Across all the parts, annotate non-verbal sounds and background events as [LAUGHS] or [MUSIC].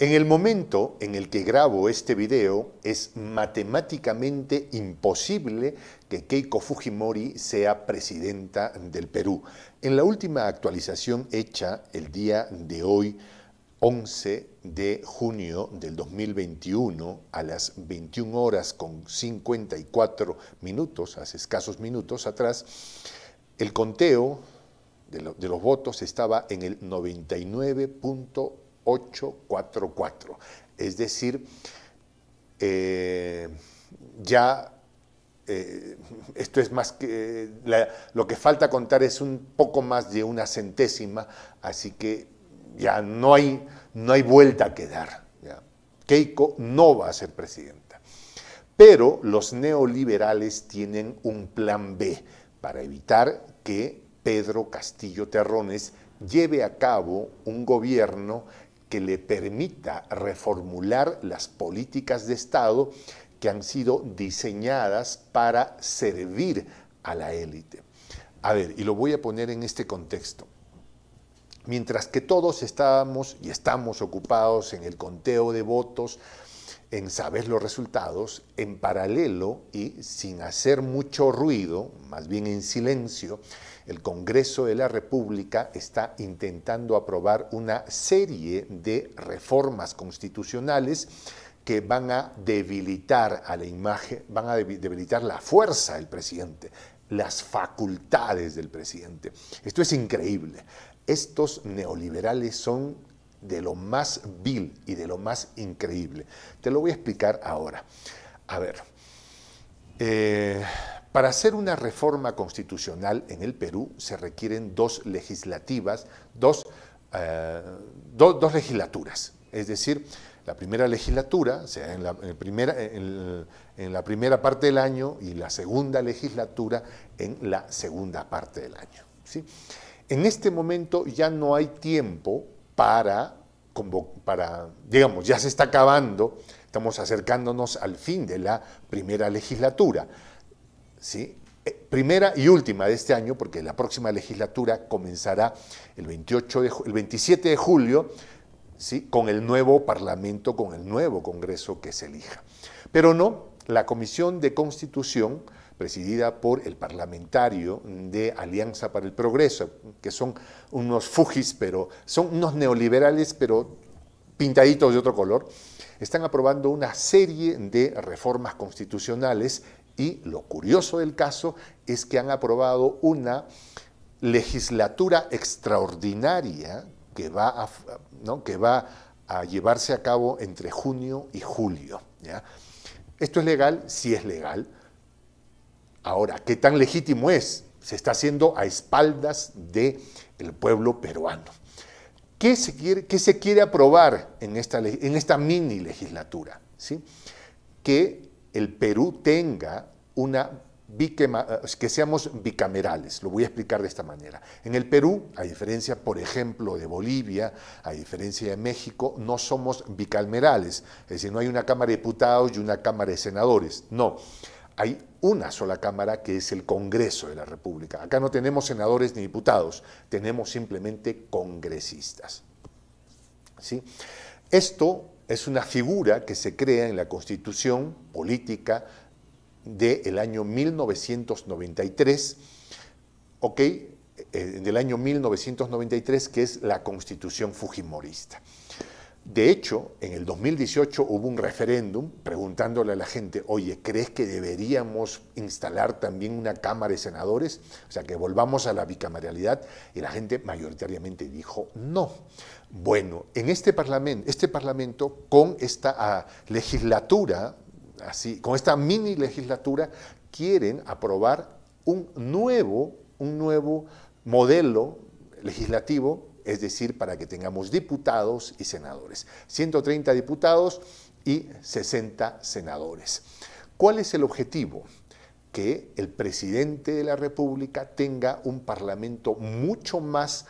En el momento en el que grabo este video, es matemáticamente imposible que Keiko Fujimori sea presidenta del Perú. En la última actualización hecha el día de hoy, 11 de junio del 2021, a las 21 horas con 54 minutos, hace escasos minutos atrás, el conteo de, los votos estaba en el 99. 844. Es decir, eh, ya eh, esto es más que lo que falta contar es un poco más de una centésima, así que ya no hay, no hay vuelta que dar. Keiko no va a ser presidenta. Pero los neoliberales tienen un plan B para evitar que Pedro Castillo Terrones lleve a cabo un gobierno que le permita reformular las políticas de Estado que han sido diseñadas para servir a la élite. A ver, y lo voy a poner en este contexto. Mientras que todos estábamos y estamos ocupados en el conteo de votos, en saber los resultados, en paralelo y sin hacer mucho ruido, más bien en silencio, el Congreso de la República está intentando aprobar una serie de reformas constitucionales que van a debilitar a la imagen, van a debilitar la fuerza del presidente, las facultades del presidente. Esto es increíble. Estos neoliberales son de lo más vil y de lo más increíble. Te lo voy a explicar ahora. A ver, eh, para hacer una reforma constitucional en el Perú se requieren dos legislativas, dos, eh, legislaturas. Es decir, la primera legislatura, o sea, en la, primera, en, la primera parte del año y la segunda legislatura en la segunda parte del año. En este momento ya no hay tiempo para, para, digamos, ya se está acabando, estamos acercándonos al fin de la primera legislatura ¿sí? Eh, primera y última de este año, porque la próxima legislatura comenzará el, 28 27 de julio con el nuevo Parlamento, con el nuevo Congreso que se elija. Pero no, la Comisión de Constitución, presidida por el parlamentario de Alianza para el Progreso, que son unos fujis, pero son unos neoliberales, pero pintaditos de otro color, están aprobando una serie de reformas constitucionales y lo curioso del caso es que han aprobado una legislatura extraordinaria que va a, que va a llevarse a cabo entre junio y julio. ¿Esto es legal? Sí es legal. Ahora, ¿qué tan legítimo es? Se está haciendo a espaldas del pueblo peruano. ¿Qué se, quiere, ¿Qué se quiere, aprobar en esta, en esta mini legislatura? ¿sí? Que el Perú tenga una eh, que seamos bicamerales, lo voy a explicar de esta manera. En el Perú, a diferencia, por ejemplo, de Bolivia, a diferencia de México, no somos bicamerales, es decir, no hay una Cámara de Diputados y una Cámara de Senadores, no. Hay una sola Cámara que es el Congreso de la República. Acá no tenemos senadores ni diputados, tenemos simplemente congresistas. ¿Sí? Esto es una figura que se crea en la Constitución política del año 1993, ¿ok? Eh, del año 1993, que es la constitución fujimorista. De hecho, en el 2018 hubo un referéndum preguntándole a la gente, oye, ¿crees que deberíamos instalar también una Cámara de Senadores? O sea, que volvamos a la bicameralidad. Y la gente mayoritariamente dijo no. Bueno, en este Parlamento, este parlamento con esta ah, legislatura así, con esta mini legislatura, quieren aprobar un nuevo, un nuevo modelo legislativo, es decir, para que tengamos diputados y senadores. 130 diputados y 60 senadores. ¿Cuál es el objetivo? Que el presidente de la República tenga un parlamento mucho más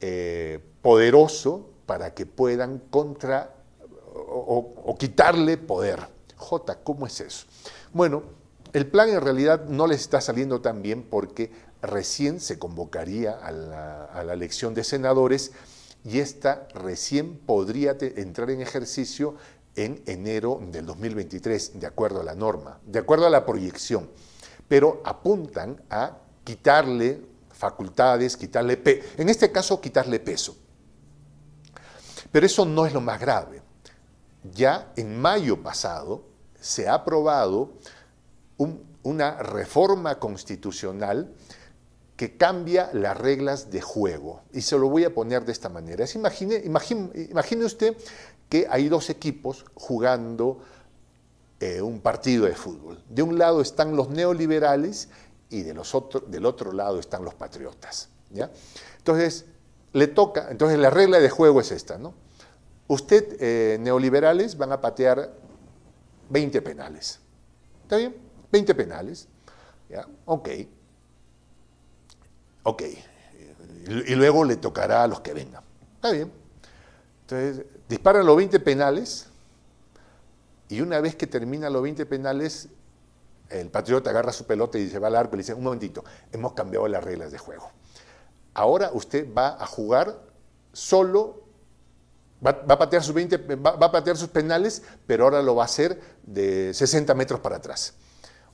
eh, poderoso para que puedan contra o quitarle poder J, ¿cómo es eso? Bueno, el plan en realidad no les está saliendo tan bien porque recién se convocaría a la, elección de senadores y esta recién podría entrar en ejercicio en enero del 2023, de acuerdo a la norma, de acuerdo a la proyección. Pero apuntan a quitarle facultades, quitarle, en este caso, quitarle peso. Pero eso no es lo más grave. Ya en mayo pasado, se ha aprobado una reforma constitucional que cambia las reglas de juego. Y se lo voy a poner de esta manera. imagine, imagine, usted que hay dos equipos jugando eh, un partido de fútbol. De un lado están los neoliberales y de los del otro lado están los patriotas. ¿ya? Entonces, le toca, entonces la regla de juego es esta, ¿no? Usted, eh, neoliberales, van a patear 20 penales. ¿Está bien? 20 penales. ¿Ya? Ok. Ok. Y luego le tocará a los que vengan. Está bien. Entonces, disparan los 20 penales y una vez que terminan los 20 penales, el patriota agarra su pelota y se va al arco y le dice, un momentito, hemos cambiado las reglas de juego. Ahora usted va a jugar solo Va, a patear sus 20, va, a patear sus penales, pero ahora lo va a hacer de 60 metros para atrás.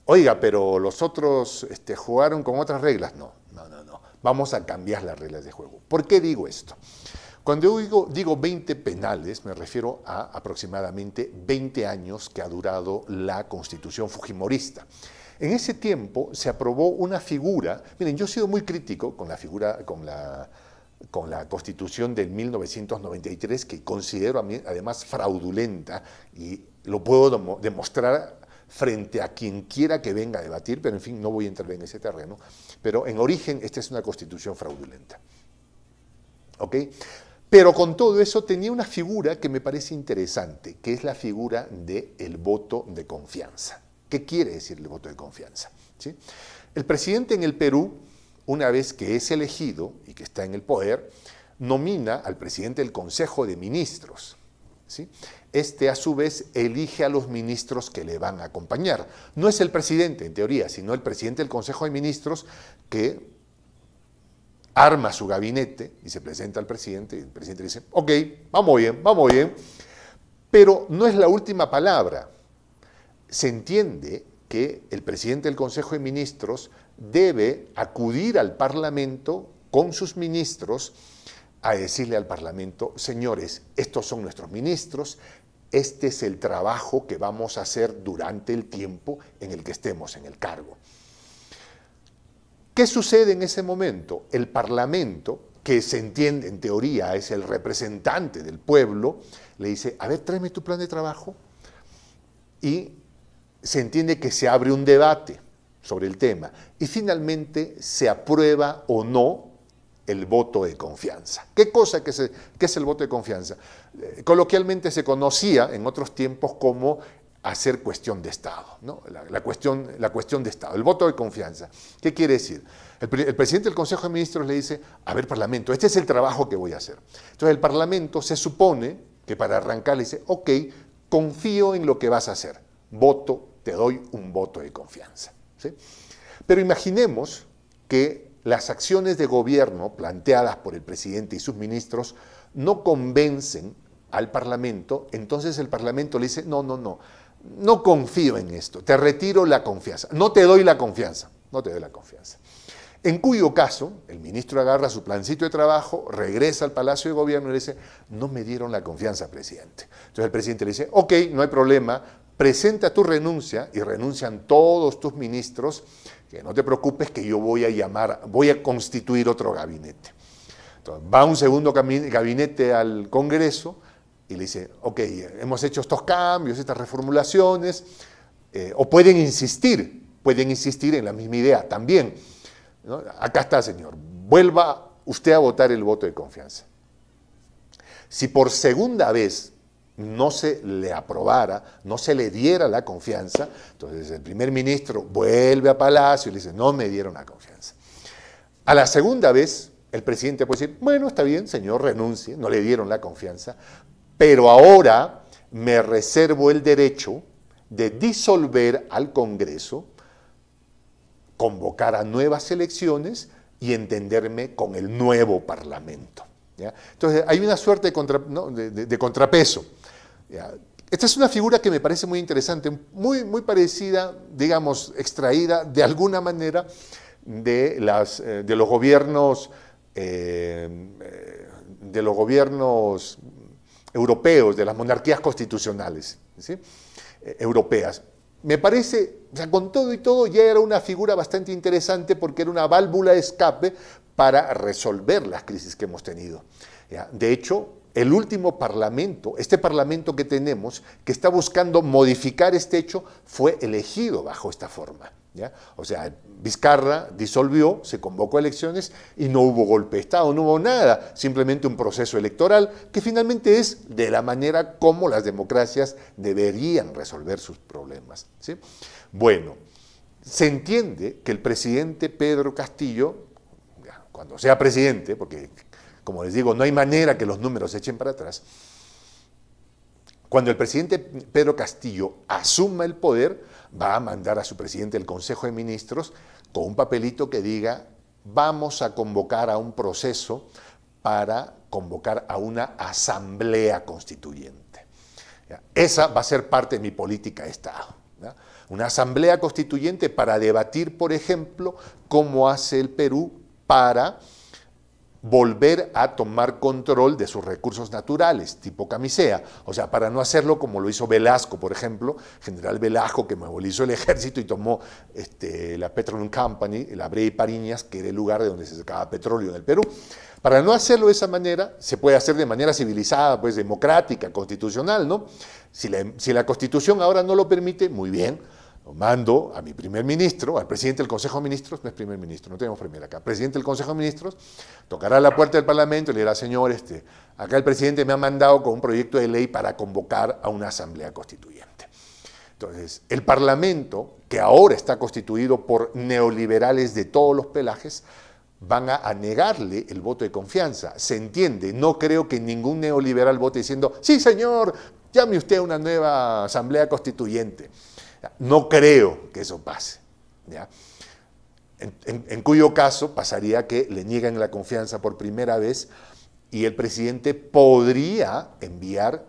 Oiga, pero los otros este, jugaron con otras reglas. No, no, no, no. Vamos a cambiar las reglas de juego. ¿Por qué digo esto? Cuando digo, digo 20 penales, me refiero a aproximadamente 20 años que ha durado la constitución fujimorista. En ese tiempo se aprobó una figura, miren, yo he sido muy crítico con la figura, con la con la constitución del 1993, que considero además fraudulenta, y lo puedo demostrar frente a quien quiera que venga a debatir, pero en fin, no voy a entrar en ese terreno. Pero en origen, esta es una constitución fraudulenta. ¿Ok? Pero con todo eso tenía una figura que me parece interesante, que es la figura del voto de confianza. ¿Qué quiere decir el voto de confianza? El presidente en el Perú una vez que es elegido y que está en el poder, nomina al presidente del Consejo de Ministros. Este a su vez elige a los ministros que le van a acompañar. No es el presidente en teoría, sino el presidente del Consejo de Ministros que arma su gabinete y se presenta al presidente y el presidente dice, ok, vamos bien, vamos bien. Pero no es la última palabra. Se entiende que el presidente del Consejo de Ministros debe acudir al Parlamento con sus ministros a decirle al Parlamento, señores, estos son nuestros ministros, este es el trabajo que vamos a hacer durante el tiempo en el que estemos en el cargo. ¿Qué sucede en ese momento? El Parlamento, que se entiende en teoría es el representante del pueblo, le dice, a ver, tráeme tu plan de trabajo. Y se entiende que se abre un debate sobre el tema. Y finalmente se aprueba o no el voto de confianza. ¿Qué cosa que, es el voto de confianza? Eh, coloquialmente se conocía en otros tiempos como hacer cuestión de Estado, ¿no? la, cuestión, de Estado, el voto de confianza. ¿Qué quiere decir? El, el, presidente del Consejo de Ministros le dice, a ver Parlamento, este es el trabajo que voy a hacer. Entonces el Parlamento se supone que para arrancar le dice, ok, confío en lo que vas a hacer, voto, te doy un voto de confianza. Pero imaginemos que las acciones de gobierno planteadas por el presidente y sus ministros no convencen al Parlamento, entonces el Parlamento le dice, no, no, no, no confío en esto, te retiro la confianza, no te doy la confianza, no te doy la confianza. En cuyo caso, el ministro agarra su plancito de trabajo, regresa al Palacio de Gobierno y le dice, no me dieron la confianza, presidente. Entonces el presidente le dice, ok, no hay problema, presenta tu renuncia y renuncian todos tus ministros, que no te preocupes que yo voy a llamar, voy a constituir otro gabinete. va un segundo gabinete al Congreso y le dice, ok, hemos hecho estos cambios, estas reformulaciones, eh, o pueden insistir, pueden insistir en la misma idea también. Acá está, señor, vuelva usted a votar el voto de confianza. Si por segunda vez no se le aprobara, no se le diera la confianza. Entonces el primer ministro vuelve a Palacio y le dice, no me dieron la confianza. A la segunda vez, el presidente puede decir, bueno, está bien, señor, renuncie, no le dieron la confianza, pero ahora me reservo el derecho de disolver al Congreso, convocar a nuevas elecciones y entenderme con el nuevo Parlamento. Entonces hay una suerte de contrapeso. Esta es una figura que me parece muy interesante, muy, muy parecida, digamos, extraída de alguna manera de, las, eh, de los gobiernos eh, eh, de los gobiernos europeos, de las monarquías constitucionales europeas. Me parece, con todo y todo, ya era una figura bastante interesante porque era una válvula de escape para resolver las crisis que hemos tenido. De hecho, el último parlamento, este parlamento que tenemos, que está buscando modificar este hecho, fue elegido bajo esta forma. ¿ya? O sea, Vizcarra disolvió, se convocó a elecciones y no hubo golpe de Estado, no hubo nada, simplemente un proceso electoral que finalmente es de la manera como las democracias deberían resolver sus problemas. ¿sí? Bueno, se entiende que el presidente Pedro Castillo cuando sea presidente, porque como les digo, no hay manera que los números se echen para atrás. Cuando el presidente Pedro Castillo asuma el poder, va a mandar a su presidente del Consejo de Ministros con un papelito que diga, vamos a convocar a un proceso para convocar a una asamblea constituyente. Esa va a ser parte de mi política de Estado. Una asamblea constituyente para debatir, por ejemplo, cómo hace el Perú para volver a tomar control de sus recursos naturales, tipo camisea. O sea, para no hacerlo como lo hizo Velasco, por ejemplo, general Velasco, que movilizó el ejército y tomó este, la Petroleum Company, la y Pariñas, que era el lugar de donde se sacaba petróleo del Perú. Para no hacerlo de esa manera, se puede hacer de manera civilizada, pues democrática, constitucional, ¿no? si la constitución ahora no lo permite, muy bien mando a mi primer ministro, al presidente del Consejo de Ministros, no es primer ministro, no tenemos primer acá, presidente del Consejo de Ministros, tocará la puerta del Parlamento y le dirá, señor, este, acá el presidente me ha mandado con un proyecto de ley para convocar a una asamblea constituyente. Entonces, el Parlamento, que ahora está constituido por neoliberales de todos los pelajes, van a, negarle el voto de confianza. Se entiende, no creo que ningún neoliberal vote diciendo, sí señor, llame usted a una nueva asamblea constituyente. No creo que eso pase. En, cuyo caso pasaría que le niegan la confianza por primera vez y el presidente podría enviar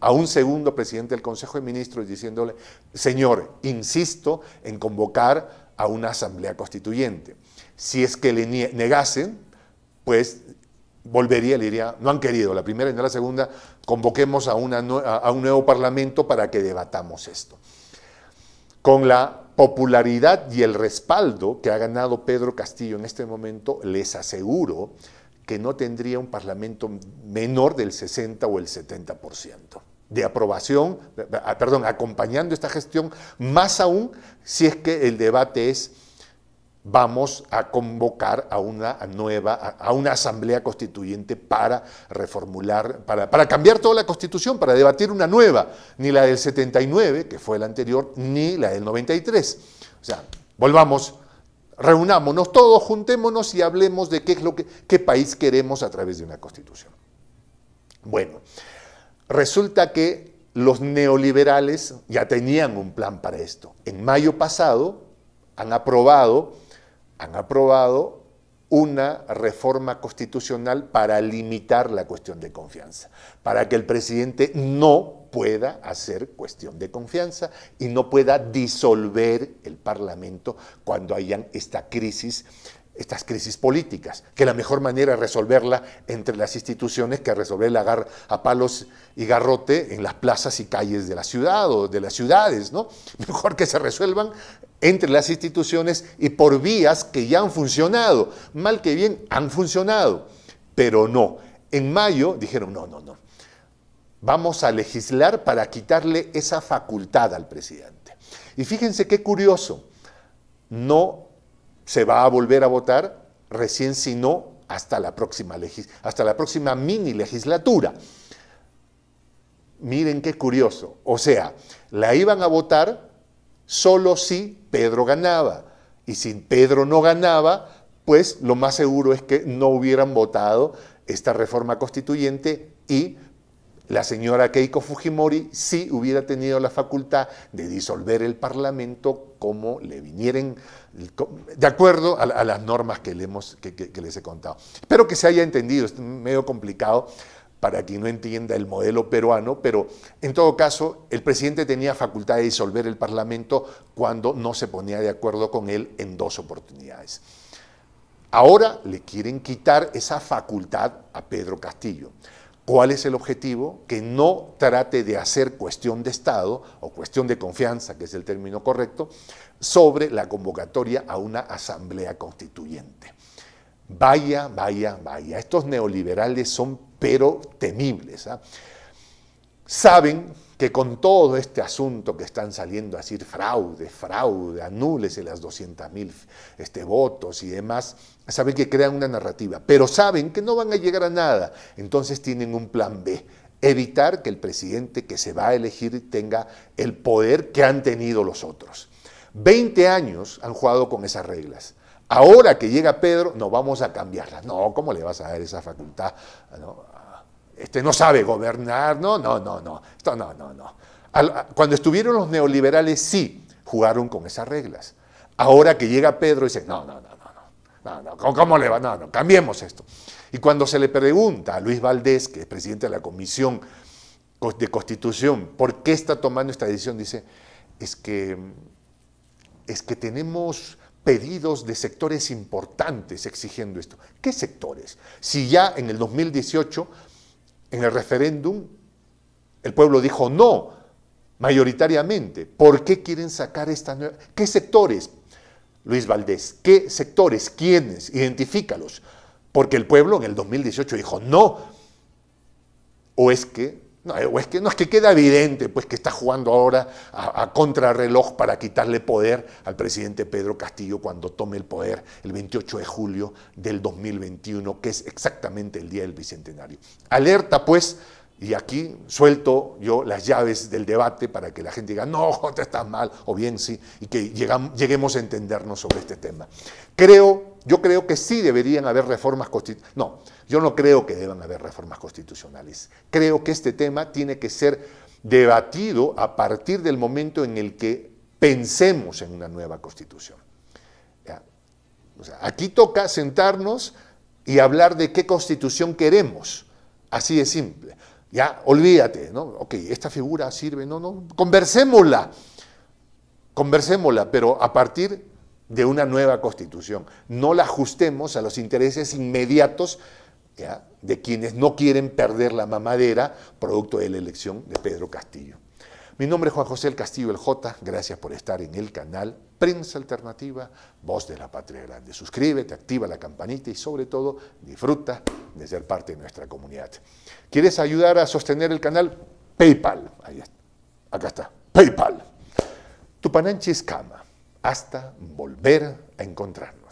a un segundo presidente del Consejo de Ministros diciéndole, señor, insisto en convocar a una asamblea constituyente. Si es que le negasen, pues volvería, le diría, no han querido la primera y no la segunda, convoquemos a un nuevo parlamento para que debatamos esto con la popularidad y el respaldo que ha ganado Pedro Castillo en este momento, les aseguro que no tendría un parlamento menor del 60 o el 70% de aprobación, ah, perdón, acompañando esta gestión, más aún si es que el debate es vamos a convocar a una nueva, a una asamblea constituyente para reformular, para, cambiar toda la constitución, para debatir una nueva, ni la del 79, que fue la anterior, ni la del 93. O sea, volvamos, reunámonos todos, juntémonos y hablemos de qué es lo que, qué país queremos a través de una constitución. Bueno, resulta que los neoliberales ya tenían un plan para esto. En mayo pasado han aprobado han aprobado una reforma constitucional para limitar la cuestión de confianza, para que el presidente no pueda hacer cuestión de confianza y no pueda disolver el Parlamento cuando haya esta crisis estas crisis políticas, que la mejor manera de resolverla entre las instituciones que resolverla a palos y garrote en las plazas y calles de la ciudad o de las ciudades, ¿no? [LAUGHS] Mejor que se resuelvan entre las instituciones y por vías que ya han funcionado, mal que bien han funcionado, pero no. En mayo dijeron, no, no, no, vamos a legislar para quitarle esa facultad al presidente. Y fíjense qué curioso, no se va a volver a votar recién si no hasta la próxima, hasta la próxima mini legislatura. Miren qué curioso. O sea, la iban a votar solo si Pedro ganaba. Y si Pedro no ganaba, pues lo más seguro es que no hubieran votado esta reforma constituyente y la señora Keiko Fujimori sí hubiera tenido la facultad de disolver el Parlamento como le vinieren, de acuerdo a, las normas que, le hemos, que les he contado. Espero que se haya entendido, es medio complicado para quien no entienda el modelo peruano, pero en todo caso, el presidente tenía facultad de disolver el Parlamento cuando no se ponía de acuerdo con él en dos oportunidades. Ahora le quieren quitar esa facultad a Pedro Castillo. ¿Cuál es el objetivo? Que no trate de hacer cuestión de Estado o cuestión de confianza, que es el término correcto, sobre la convocatoria a una asamblea constituyente. Vaya, vaya, vaya. Estos neoliberales son pero temibles. ¿ah? Saben que con todo este asunto que están saliendo a decir fraude, fraude, anúlese las 200.000 este, votos y demás, saben que crean una narrativa, pero saben que no van a llegar a nada, entonces tienen un plan B, evitar que el presidente que se va a elegir tenga el poder que han tenido los otros. Veinte años han jugado con esas reglas. Ahora que llega Pedro, no vamos a cambiarlas. No, ¿cómo le vas a dar esa facultad? Ah, ah, este no sabe gobernar, no, no, no, no, esto no, no, no. Ah, cuando estuvieron los neoliberales, sí, jugaron con esas reglas. Ahora que llega Pedro, dice no, no, no no, no, ¿cómo le va? No, no, cambiemos esto. Y cuando se le pregunta a Luis Valdés, que es presidente de la Comisión de Constitución, ¿por qué está tomando esta decisión? Dice, es que, es que tenemos pedidos de sectores importantes exigiendo esto. ¿Qué sectores? Si ya en el 2018, en el referéndum, el pueblo dijo no, mayoritariamente, ¿por qué quieren sacar esta nueva? ¿Qué sectores? Luis Valdés. ¿Qué sectores? ¿Quiénes? Identifícalos. Porque el pueblo en el 2018 dijo no. O es que no, eh, es que, no, es que queda evidente pues, que está jugando ahora a, a, contrarreloj para quitarle poder al presidente Pedro Castillo cuando tome el poder el 28 de julio del 2021, que es exactamente el día del Bicentenario. Alerta, pues, y aquí suelto yo las llaves del debate para que la gente diga, no, [LAUGHS] te está mal, o bien sí, y que lleguemos a entendernos sobre este tema. Creo, yo creo que sí deberían haber reformas constitucionales. No, yo no creo que deban haber reformas constitucionales. Creo que este tema tiene que ser debatido a partir del momento en el que pensemos en una nueva constitución. aquí toca sentarnos y hablar de qué constitución queremos. Así de simple. Ya, olvídate, ¿no? Ok, esta figura sirve, no, no, conversémosla, conversémosla, pero a partir de una nueva constitución. No la ajustemos a los intereses inmediatos de quienes no quieren perder la mamadera producto de la elección de Pedro Castillo. Mi nombre es Juan José El Castillo El J. Gracias por estar en el canal Prensa Alternativa, Voz de la Patria Grande. Suscríbete, activa la campanita y sobre todo disfruta de ser parte de nuestra comunidad. ¿Quieres ayudar a sostener el canal? PayPal. Ahí está. Acá está. PayPal. Tupananchi Escama. Hasta volver a encontrarnos.